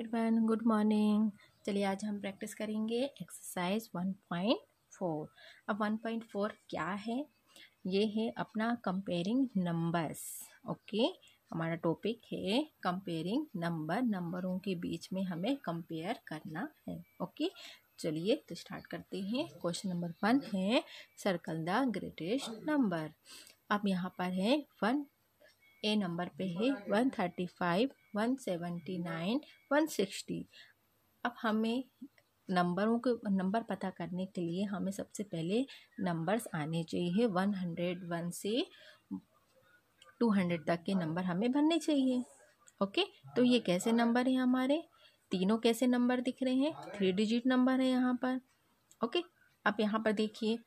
everyone good morning चलिए आज हम प्रैक्टिस करेंगे एक्सरसाइज 1.4 अब 1.4 क्या है ये है अपना कंपेयरिंग नंबर्स ओके हमारा टॉपिक है कंपेयरिंग नंबर नंबरों के बीच में हमें कंपेयर करना है ओके चलिए तो स्टार्ट करते हैं क्वेश्चन नंबर वन है सर्कल द ग्रेटेस्ट नंबर अब यहाँ पर है वन ए नंबर पे है one thirty five one seventy nine one sixty अब हमें नंबरों के नंबर पता करने के लिए हमें सबसे पहले नंबर्स आने चाहिए वन हंड्रेड वन से टू हंड्रेड तक के नंबर हमें भरने चाहिए ओके तो ये कैसे नंबर हैं हमारे तीनों कैसे नंबर दिख रहे हैं थ्री डिजिट नंबर है यहाँ पर ओके अब यहाँ पर देखिए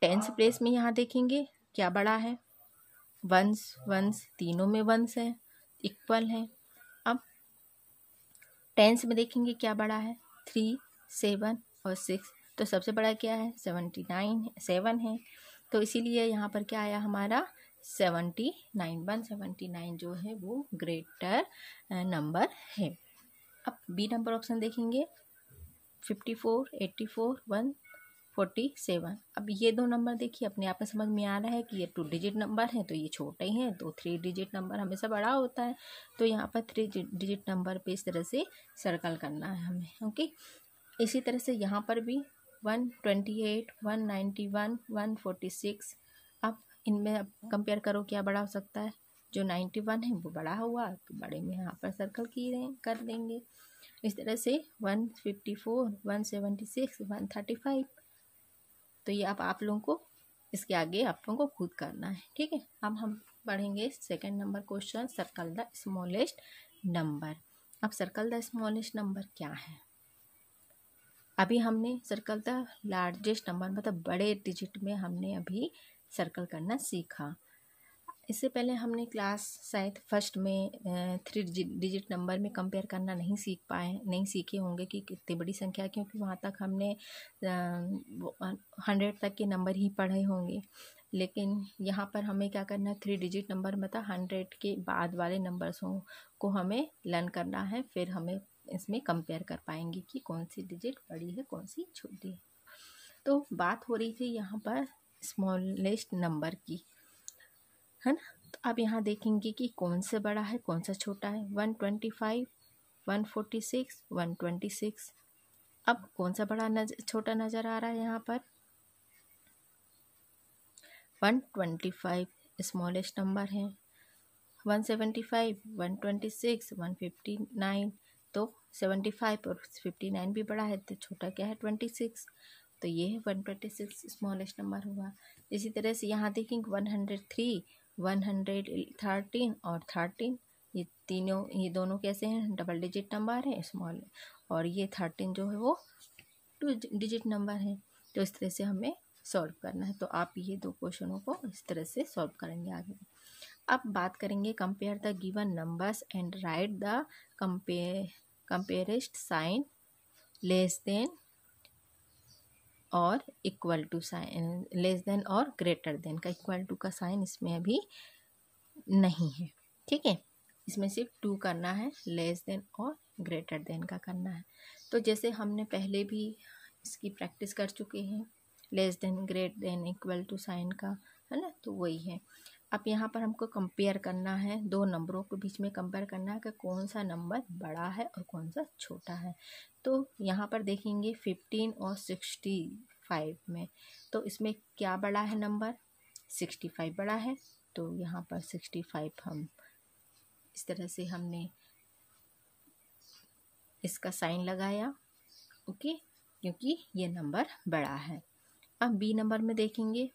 टेंथ प्लेस में यहाँ देखेंगे क्या बड़ा है वंश वंश तीनों में वंश है इक्वल है अब टेंस में देखेंगे क्या बड़ा है थ्री सेवन और सिक्स तो सबसे बड़ा क्या है सेवेंटी नाइन सेवन है तो इसीलिए यहाँ पर क्या आया हमारा seventy nine one seventy nine जो है वो ग्रेटर नंबर है अब बी नंबर ऑप्शन देखेंगे fifty four eighty four one forty seven अब ये दो नंबर देखिए अपने आप में समझ में आ रहा है कि ये टू डिजिट नंबर है तो ये छोटे ही हैं तो थ्री डिजिट नंबर हमेशा बड़ा होता है तो यहाँ पर थ्री डिजिट नंबर पे इस तरह से सर्कल करना है हमें ओके इसी तरह से यहाँ पर भी one twenty eight one ninety one one forty six अब इनमें अब कंपेयर करो क्या बड़ा हो सकता है जो नाइन्टी वन है वो बड़ा हुआ तो बड़े में यहाँ पर सर्कल रहे कर देंगे इस तरह से one fifty four one seventy six one thirty five तो ये अब आप लोगों को इसके आगे आप लोगों को खुद करना है ठीक है अब हम पढ़ेंगे second number question circle the smallest number अब सर्कल द स्मॉलेस्ट नंबर क्या है अभी हमने सर्कल द लार्जेस्ट नंबर मतलब बड़े डिजिट में हमने अभी सर्कल करना सीखा इससे पहले हमने क्लास शायद फर्स्ट में थ्री डिजिट नंबर में कंपेयर करना नहीं सीख पाए नहीं सीखे होंगे कि कितनी बड़ी संख्या क्योंकि वहाँ तक हमने हंड्रेड तक के नंबर ही पढ़े होंगे लेकिन यहाँ पर हमें क्या करना है थ्री डिजिट नंबर मतलब हंड्रेड के बाद वाले नंबर्सों को हमें लर्न करना है फिर हमें इसमें कंपेयर कर पाएंगे कि कौन सी डिजिट बड़ी है कौन सी छोटी है तो बात हो रही थी यहाँ पर स्मॉलेस्ट नंबर की है ना तो आप यहाँ देखेंगे कि कौन से बड़ा है कौन सा छोटा है one twenty five one forty six one twenty six अब कौन सा बड़ा नज छोटा नज़र आ रहा है यहाँ पर one twenty five smallest number है one seventy five one twenty six one fifty nine तो सेवेंटी फाइव और फिफ्टी नाइन भी बड़ा है तो छोटा क्या है ट्वेंटी सिक्स तो ये है one twenty six smallest number हुआ इसी तरह से यहाँ देखेंगे one hundred three one hundred thirteen और थर्टीन ये तीनों ये दोनों कैसे हैं डबल डिजिट नंबर है स्मॉल और ये थर्टीन जो है वो टू डिजिट नंबर है तो इस तरह से हमें सॉल्व करना है तो आप ये दो क्वेश्चनों को इस तरह से सॉल्व करेंगे आगे अब बात करेंगे compare the given numbers and write the compare comparison sign less than और equal to sign less than और ग्रेटर देन का इक्वल टू का साइन इसमें अभी नहीं है ठीक है इसमें सिर्फ टू करना है लेस देन और ग्रेटर देन का करना है तो जैसे हमने पहले भी इसकी प्रैक्टिस कर चुके हैं less than great than equal to sign का है ना तो वही है अब यहाँ पर हमको कंपेयर करना है दो नंबरों के बीच में कंपेयर करना है कि कौन सा नंबर बड़ा है और कौन सा छोटा है तो यहाँ पर देखेंगे फिफ्टीन और सिक्सटी फाइव में तो इसमें क्या बड़ा है नंबर सिक्सटी फाइव बड़ा है तो यहाँ पर सिक्सटी फाइव हम इस तरह से हमने इसका साइन लगाया ओके क्योंकि ये नंबर बड़ा है अब बी नंबर में देखेंगे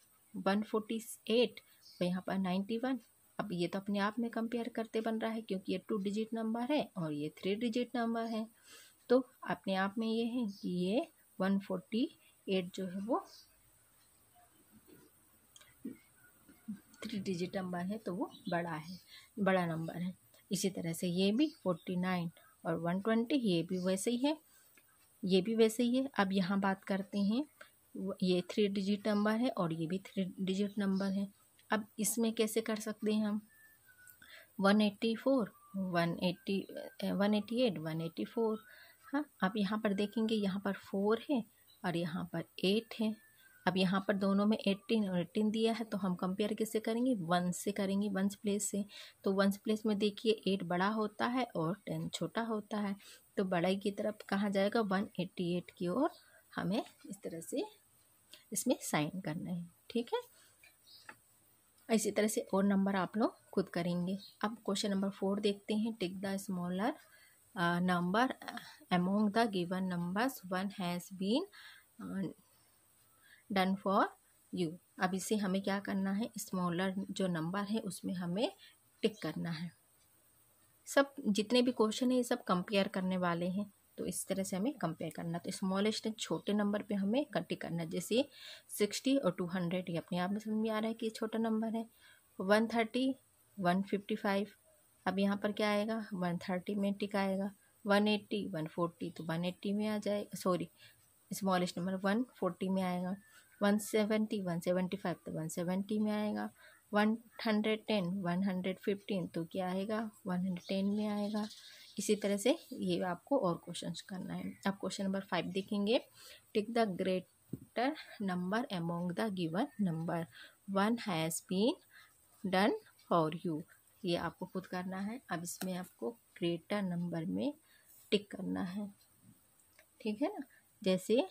वन फोर्टी एट तो यहाँ पर नाइन्टी वन अब ये तो अपने आप में कंपेयर करते बन रहा है क्योंकि ये टू डिजिट नंबर है और ये थ्री डिजिट नंबर है तो अपने आप में ये है कि ये वन फोर्टी एट जो है वो थ्री डिजिट नंबर है तो वो बड़ा है बड़ा नंबर है इसी तरह से ये भी फोर्टी नाइन और वन ट्वेंटी ये भी वैसे ही है ये भी वैसे ही है अब यहाँ बात करते हैं ये थ्री डिजिट नंबर है और ये भी थ्री डिजिट नंबर है अब इसमें कैसे कर सकते हैं हम one eighty four one eighty one eighty eight one eighty four हाँ आप यहाँ पर देखेंगे यहाँ पर फोर है और यहाँ पर एट है अब यहाँ पर दोनों में एट्टीन और एट्टीन दिया है तो हम कंपेयर किससे करेंगे वन से करेंगे वंस प्लेस से तो वंस प्लेस में देखिए एट बड़ा होता है और टेन छोटा होता है तो बड़ाई की तरफ कहाँ जाएगा वन एट्टी एट की ओर हमें इस तरह से इसमें साइन करना है ठीक है इसी तरह से और नंबर आप लोग खुद करेंगे अब क्वेश्चन नंबर फोर देखते हैं tick the smaller number among the given numbers one has been done for you अब इसे हमें क्या करना है स्मॉलर जो नंबर है उसमें हमें टिक करना है सब जितने भी क्वेश्चन है ये सब कंपेयर करने वाले हैं तो इस तरह से हमें कंपेयर करना तो स्मॉलेस्ट छोटे नंबर पे हमें इकट्ठे करना जैसे सिक्सटी और टू हंड्रेड ये अपने आप में समझ में आ रहा है कि ये छोटा नंबर है one thirty one fifty five अब यहाँ पर क्या आएगा वन थर्टी में टिक आएगा वन एट्टी वन फोर्टी तो वन एट्टी में आ जाए sorry smallest number one forty में आएगा one seventy one seventy five तो वन सेवेंटी में आएगा one hundred ten one hundred fifteen तो क्या आएगा वन हंड्रेड टेन में आएगा इसी तरह से ये आपको और क्वेश्चन करना है अब क्वेश्चन नंबर फाइव देखेंगे tick the greater number among the given number one has been done for you ये आपको खुद करना है अब इसमें आपको ग्रेटर नंबर में टिक करना है ठीक है ना जैसे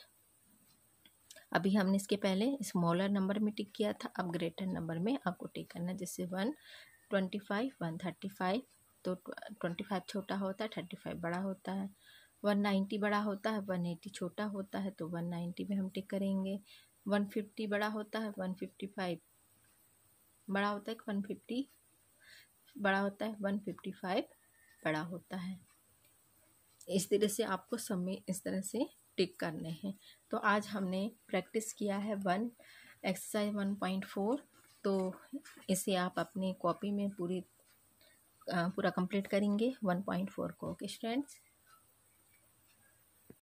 अभी हमने इसके पहले स्मॉलर नंबर में टिक किया था अब ग्रेटर नंबर में आपको टिक करना जैसे one twenty five one thirty five तो ट्वेंटी फाइव छोटा होता है थर्टी फाइव बड़ा होता है वन नाइन्टी बड़ा होता है वन एटी छोटा होता है तो वन नाइन्टी में हम टिक करेंगे वन फिफ्टी बड़ा होता है वन फिफ्टी फाइव बड़ा होता है वन फिफ्टी बड़ा होता है वन फिफ्टी फाइव बड़ा होता है इस तरह से आपको समय इस तरह से टिक करने हैं तो आज हमने प्रैक्टिस किया है one exercise one point four तो इसे आप अपनी कॉपी में पूरी पूरा कंप्लीट करेंगे 1.4 को ओके स्टूडेंट्स